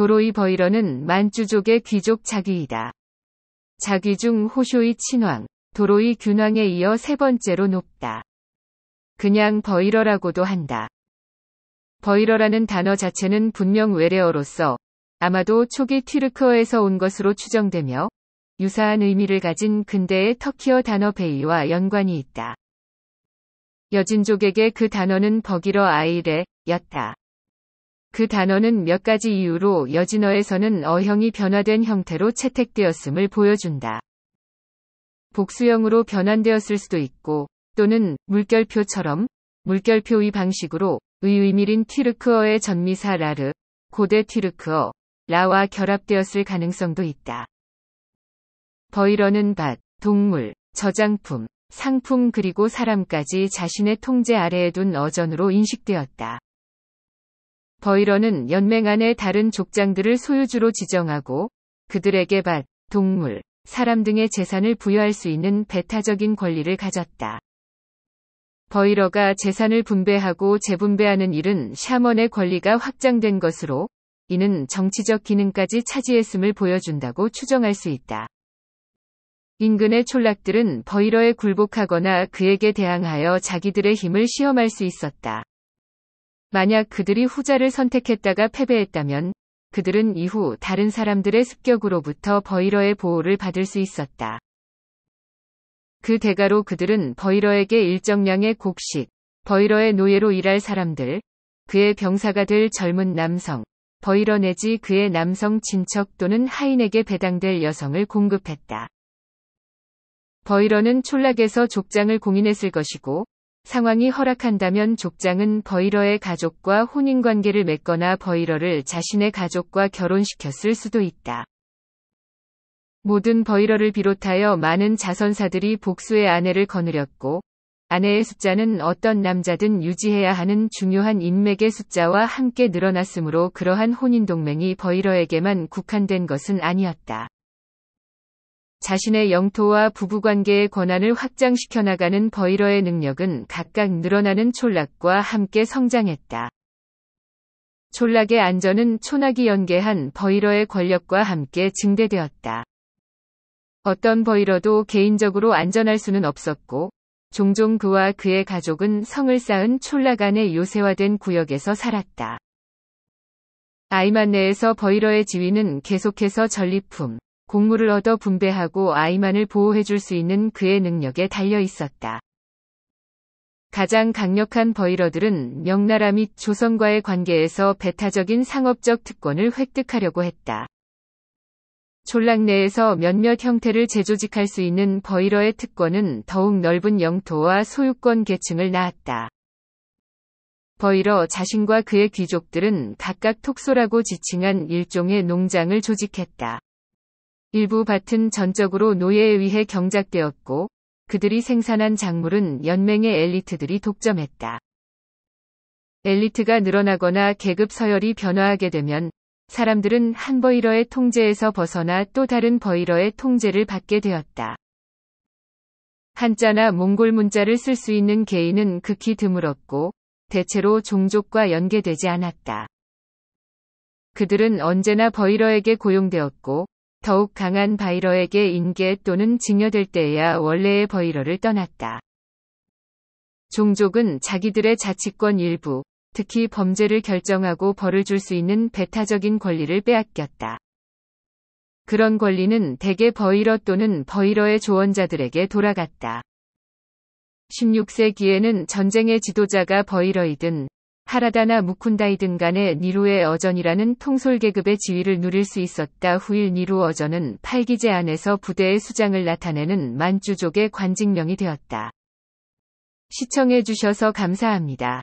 도로이 버이러는 만주족의 귀족 자귀이다. 자귀 중 호쇼이 친왕, 도로이 균왕에 이어 세 번째로 높다. 그냥 버이러라고도 한다. 버이러라는 단어 자체는 분명 외래어로서 아마도 초기 튀르크어에서 온 것으로 추정되며 유사한 의미를 가진 근대의 터키어 단어 베이와 연관이 있다. 여진족에게 그 단어는 버기러 아이레, 였다. 그 단어는 몇 가지 이유로 여진어에서는 어형이 변화된 형태로 채택되었음을 보여준다. 복수형으로 변환되었을 수도 있고 또는 물결표처럼 물결표의 방식으로 의의미린 티르크어의 전미사 라르, 고대 티르크어 라와 결합되었을 가능성도 있다. 버이러는 밭, 동물, 저장품, 상품 그리고 사람까지 자신의 통제 아래에 둔 어전으로 인식되었다. 버이러는 연맹 안의 다른 족장들을 소유주로 지정하고 그들에게 밭, 동물, 사람 등의 재산을 부여할 수 있는 배타적인 권리를 가졌다. 버이러가 재산을 분배하고 재분배하는 일은 샤먼의 권리가 확장된 것으로 이는 정치적 기능까지 차지했음을 보여준다고 추정할 수 있다. 인근의 촌락들은 버이러에 굴복하거나 그에게 대항하여 자기들의 힘을 시험할 수 있었다. 만약 그들이 후자를 선택했다가 패배했다면 그들은 이후 다른 사람들의 습격으로부터 버이러의 보호를 받을 수 있었다. 그 대가로 그들은 버이러에게 일정량의 곡식, 버이러의 노예로 일할 사람들, 그의 병사가 될 젊은 남성, 버이러 내지 그의 남성 친척 또는 하인에게 배당될 여성을 공급했다. 버이러는 촌락에서 족장을 공인했을 것이고 상황이 허락한다면 족장은 버이러의 가족과 혼인관계를 맺거나 버이러를 자신의 가족과 결혼시켰을 수도 있다. 모든 버이러를 비롯하여 많은 자선사들이 복수의 아내를 거느렸고 아내의 숫자는 어떤 남자든 유지해야 하는 중요한 인맥의 숫자와 함께 늘어났으므로 그러한 혼인 동맹이 버이러에게만 국한된 것은 아니었다. 자신의 영토와 부부관계의 권한을 확장시켜 나가는 버이러의 능력은 각각 늘어나는 촌락과 함께 성장했다. 촌락의 안전은 초나기 연계한 버이러의 권력과 함께 증대되었다. 어떤 버이러도 개인적으로 안전할 수는 없었고, 종종 그와 그의 가족은 성을 쌓은 촌락 안의 요새화된 구역에서 살았다. 아이만 내에서 버이러의 지위는 계속해서 전리품, 곡물을 얻어 분배하고 아이만을 보호해줄 수 있는 그의 능력에 달려 있었다. 가장 강력한 버이러들은 명나라 및 조선과의 관계에서 배타적인 상업적 특권을 획득하려고 했다. 촌락 내에서 몇몇 형태를 재조직할 수 있는 버이러의 특권은 더욱 넓은 영토와 소유권 계층을 낳았다. 버이러 자신과 그의 귀족들은 각각 톡소라고 지칭한 일종의 농장을 조직했다. 일부 밭은 전적으로 노예에 의해 경작되었고 그들이 생산한 작물은 연맹의 엘리트들이 독점했다. 엘리트가 늘어나거나 계급 서열이 변화하게 되면 사람들은 한 버이러의 통제에서 벗어나 또 다른 버이러의 통제를 받게 되었다. 한자나 몽골 문자를 쓸 수 있는 개인은 극히 드물었고 대체로 종족과 연계되지 않았다. 그들은 언제나 버이러에게 고용되었고 더욱 강한 바이러에게 인계 또는 증여될 때에야 원래의 버이러를 떠났다. 종족은 자기들의 자치권 일부, 특히 범죄를 결정하고 벌을 줄 수 있는 배타적인 권리를 빼앗겼다. 그런 권리는 대개 버이러 또는 버이러의 조언자들에게 돌아갔다. 16세기에는 전쟁의 지도자가 버이러이든 하라다나 무쿤다이든 간에 니루의 어전이라는 통솔 계급의 지위를 누릴 수 있었다. 후일 니루 어전은 팔기제 안에서 부대의 수장을 나타내는 만주족의 관직명이 되었다. 시청해주셔서 감사합니다.